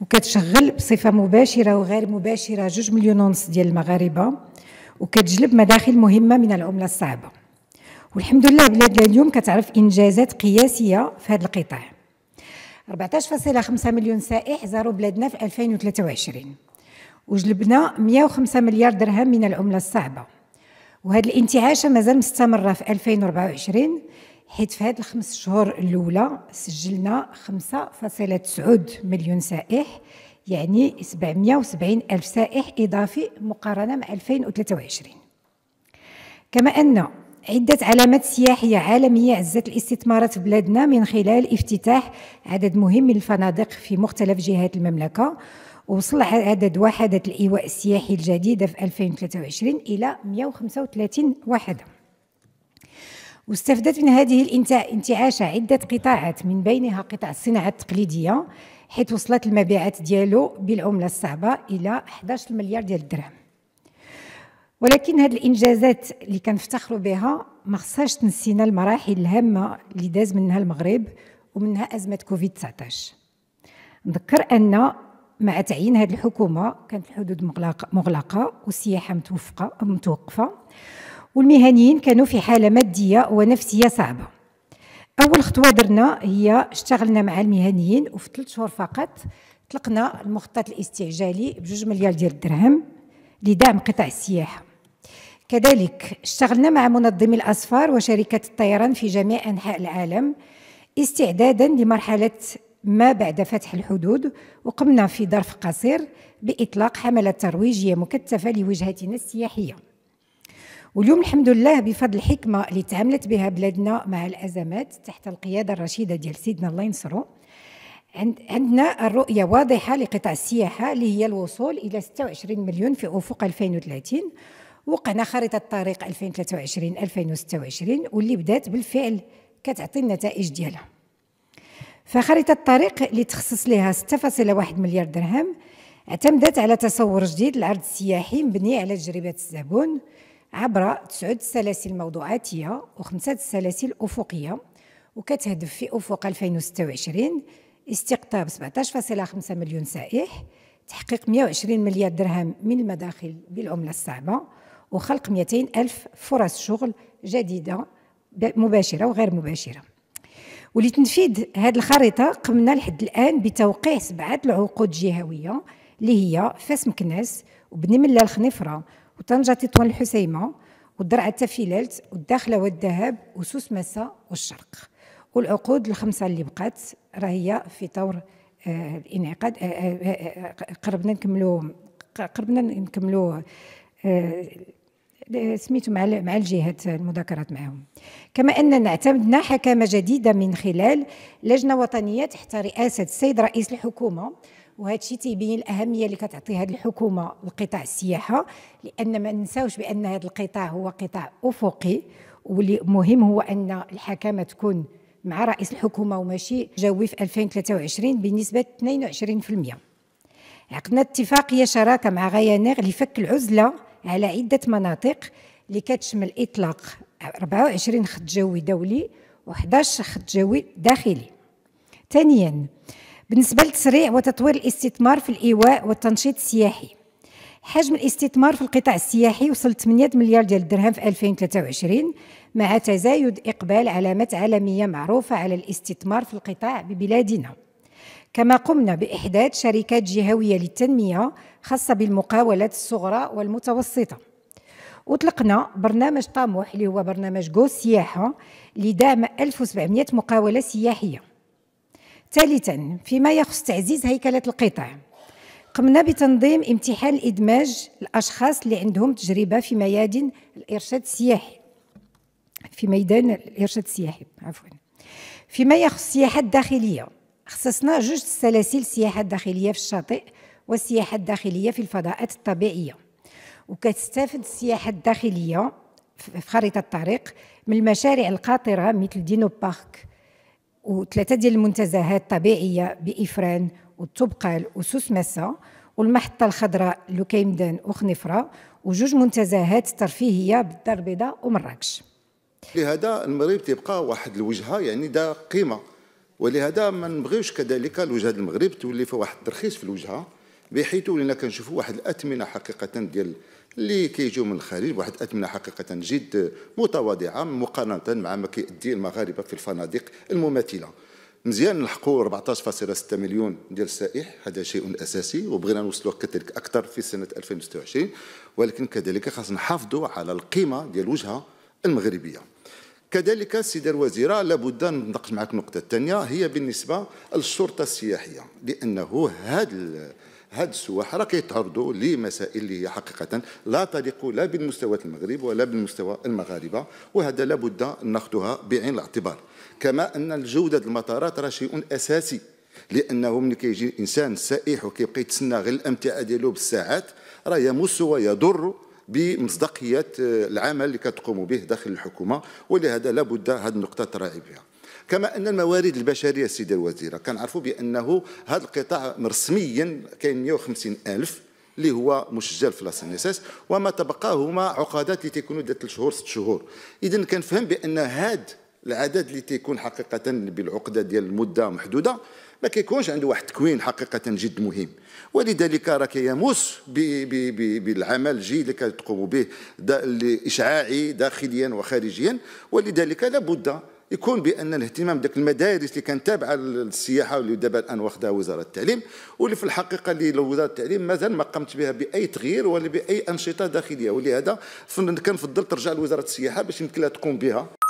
وكتشغل بصفه مباشره وغير مباشره جوج مليون ونص ديال المغاربه وكتجلب مداخل مهمه من العمله الصعبه والحمد لله بلادنا اليوم كتعرف انجازات قياسيه في هذا القطاع 14.5 مليون سائح زاروا بلادنا في 2023 وجلبنا 105 مليار درهم من العمله الصعبه وهذه الانتعاشه مازال مستمره في 2024 حيت في هاد الخمس شهور الاولى سجلنا 5.9 مليون سائح يعني 770 الف سائح اضافي مقارنه مع 2023 كما ان عدة علامات سياحية عالمية عزت الاستثمارات في بلادنا من خلال افتتاح عدد مهم من الفنادق في مختلف جهات المملكة وصل عدد وحدات الإيواء السياحي الجديدة في 2023 إلى 135 وحدة واستفدت من هذه الانتعاشة عدة قطاعات من بينها قطاع الصناعة التقليدية حيث وصلت المبيعات ديالو بالعملة الصعبة إلى 11 مليار ديال الدرهم ولكن هذه الإنجازات اللي كنفتخروا بها ما خصهاش تنسينا المراحل الهامة اللي داز منها المغرب ومنها أزمة كوفيد 19 نذكر أن مع تعيين هذه الحكومة كانت الحدود مغلقة, مغلقة والسياحة متوقفة والمهنيين كانوا في حالة مادية ونفسية صعبة أول خطوة درنا هي اشتغلنا مع المهنيين وفي ثلاث شهور فقط طلقنا المخطط الاستعجالي بجوج مليار ديال الدرهم لدعم قطاع السياحة كذلك اشتغلنا مع منظمي الأسفار وشركة الطيران في جميع أنحاء العالم استعدادا لمرحلة ما بعد فتح الحدود وقمنا في ظرف قصير بإطلاق حملة ترويجية مكثفة لوجهتنا السياحية واليوم الحمد لله بفضل الحكمه اللي تعاملت بها بلادنا مع الازمات تحت القياده الرشيده ديال سيدنا الله ينصرو عندنا الرؤيه واضحه لقطاع السياحه اللي هي الوصول الى 26 مليون في افق 2030 وقعنا خريطه الطريق 2023 2026 واللي بدات بالفعل كتعطي النتائج ديالها فخريطه الطريق اللي تخصص لها 6.1 مليار درهم اعتمدت على تصور جديد للعرض السياحي مبني على تجربه الزبون عبر تسعود السلاسل موضوعاتية وخمسة السلاسل أفقية وكتهدف في أفق 2026 استقطاب 17.5 مليون سائح تحقيق 120 مليار درهم من المداخل بالعملة الصعبة وخلق 200 ألف فرص شغل جديدة مباشرة وغير مباشرة ولتنفيذ هذه الخريطة قمنا لحد الآن بتوقيع سبعة العقود الجهوية اللي هي فاس مكناس وبني ملال خنفرة وطنجة تطوان الحسيمة والدرعة التفيلالت والداخلة والذهب وسوس مسا والشرق والعقود الخمسة اللي بقات راهي في طور آه، الانعقاد آه، آه، قربنا نكملوا قربنا نكملوا سميتو مع مع الجهات المذاكرات معهم كما اننا اعتمدنا حكامه جديده من خلال لجنه وطنيه تحت رئاسه السيد رئيس الحكومه وهذا الشيء تيبين الاهميه اللي كتعطي هذه الحكومه لقطاع السياحه لان ما ننساوش بان هذا القطاع هو قطاع افقي واللي مهم هو ان الحكامه تكون مع رئيس الحكومه وماشي جوي في 2023 بنسبه 22% عقدنا اتفاقيه شراكه مع غيانير لفك العزله على عده مناطق اللي كتشمل اطلاق 24 خط جوي دولي و11 خط جوي داخلي ثانيا بالنسبة لتسريع وتطوير الاستثمار في الإيواء والتنشيط السياحي حجم الاستثمار في القطاع السياحي وصل 8 مليار ديال الدرهم في 2023 مع تزايد إقبال علامات عالمية معروفة على الاستثمار في القطاع ببلادنا كما قمنا بإحداث شركات جهوية للتنمية خاصة بالمقاولات الصغرى والمتوسطة أطلقنا برنامج طموح اللي هو برنامج جو سياحة لدعم 1700 مقاولة سياحية ثالثا فيما يخص تعزيز هيكلة القطاع قمنا بتنظيم امتحان إدماج الأشخاص اللي عندهم تجربة في ميادين الإرشاد السياحي في ميدان الإرشاد السياحي عفوا فيما يخص السياحة الداخلية خصصنا جوج سلاسل السياحة الداخلية في الشاطئ والسياحة الداخلية في الفضاءات الطبيعية وكتستافد السياحة الداخلية في خريطة الطريق من المشاريع القاطرة مثل دينو بارك وثلاثة ديال المنتزهات طبيعية بإفران والطبقال وسوس مسة والمحطة الخضراء لوكيمدان وخنفرة وجوج منتزهات ترفيهية بالدار البيضاء ومراكش لهذا المغرب تبقى واحد الوجهة يعني ذا قيمة ولهذا ما نبغيوش كذلك الوجهة المغرب تولي في واحد الترخيص في الوجهة بحيث ولينا كنشوفوا واحد الاثمنه حقيقه ديال اللي كيجيو من الخارج واحد الاثمنه حقيقه جد متواضعه مقارنه مع ما كيأدي المغاربه في الفنادق المماثله مزيان نلحقوا 14.6 مليون ديال السائح هذا شيء اساسي وبغينا نوصلوا كذلك اكثر في سنه 2026 ولكن كذلك خاصنا نحافظوا على القيمه ديال الوجهه المغربيه كذلك السيده الوزيره لابد نناقش معك النقطه الثانيه هي بالنسبه للشرطه السياحيه لانه هذا هاد السواح راه كيتعرضوا لمسائل اللي هي حقيقه لا تليق لا بالمستويات المغرب ولا بالمستوى المغاربه وهذا لابد ان ناخذها بعين الاعتبار كما ان الجوده المطارات راه شيء اساسي لانه ملي كيجي الانسان السائح وكيبقى يتسنى غير الامتعه ديالو بالساعات راه يمس ويضر بمصداقيه آه، العمل اللي كتقوم به داخل الحكومه ولهذا لابد هذه النقطه تراعي بها كما ان الموارد البشريه السيده الوزيره كنعرفوا بانه هذا القطاع رسميا كاين 150 الف اللي هو مشجل في لاسينيسيس وما تبقى هما عقادات اللي تيكونوا ديال شهور ست شهور اذا كنفهم بان هذا العدد اللي تيكون حقيقه بالعقده ديال المده محدوده ما كيكونش عنده واحد التكوين حقيقه جد مهم ولذلك راه كيموس بالعمل الجي اللي كتقوم به دا اشعاعي داخليا وخارجيا ولذلك لابد يكون بان الاهتمام بدك المدارس اللي كانت تابعه للسياحه واللي دابا الان واخذها وزاره التعليم واللي في الحقيقه اللي وزاره التعليم مازال ما قامت بها باي تغيير ولا باي انشطه داخليه ولهذا كنفضل ترجع لوزاره السياحه باش يمكن لها تقوم بها